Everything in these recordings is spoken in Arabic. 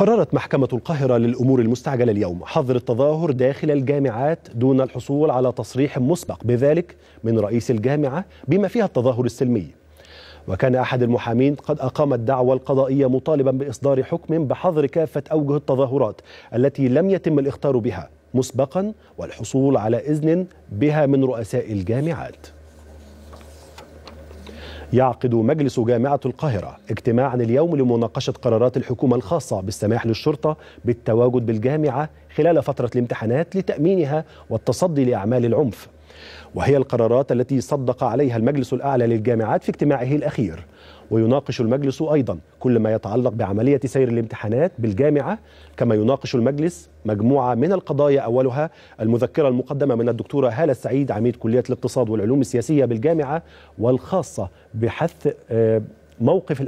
قررت محكمة القاهرة للأمور المستعجلة اليوم حظر التظاهر داخل الجامعات دون الحصول على تصريح مسبق بذلك من رئيس الجامعة بما فيها التظاهر السلمي وكان أحد المحامين قد أقام الدعوة القضائية مطالبا بإصدار حكم بحظر كافة أوجه التظاهرات التي لم يتم الاختار بها مسبقا والحصول على إذن بها من رؤساء الجامعات يعقد مجلس جامعة القاهرة اجتماعا اليوم لمناقشة قرارات الحكومة الخاصة بالسماح للشرطة بالتواجد بالجامعة خلال فترة الامتحانات لتأمينها والتصدي لأعمال العنف وهي القرارات التي صدق عليها المجلس الأعلى للجامعات في اجتماعه الأخير ويناقش المجلس أيضا كل ما يتعلق بعملية سير الامتحانات بالجامعة كما يناقش المجلس مجموعة من القضايا أولها المذكرة المقدمة من الدكتورة هالة السعيد عميد كلية الاقتصاد والعلوم السياسية بالجامعة والخاصة بحث آه، موقف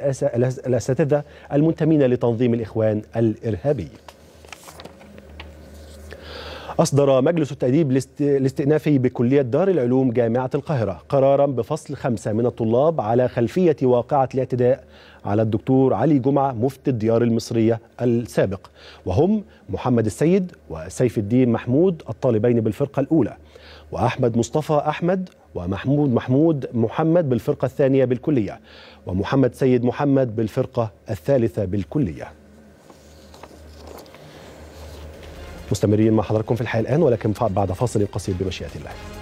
الأساتذة المنتمين لتنظيم الإخوان الإرهابي أصدر مجلس التأديب الاستئنافي بكلية دار العلوم جامعة القاهرة قرارا بفصل خمسة من الطلاب على خلفية واقعة الاعتداء على الدكتور علي جمعة مفتي الديار المصرية السابق وهم محمد السيد وسيف الدين محمود الطالبين بالفرقة الأولى وأحمد مصطفى أحمد ومحمود محمود محمد بالفرقة الثانية بالكلية ومحمد سيد محمد بالفرقة الثالثة بالكلية مستمرين مع حضراتكم في الحياه الان ولكن بعد فاصل قصير بمشيئه الله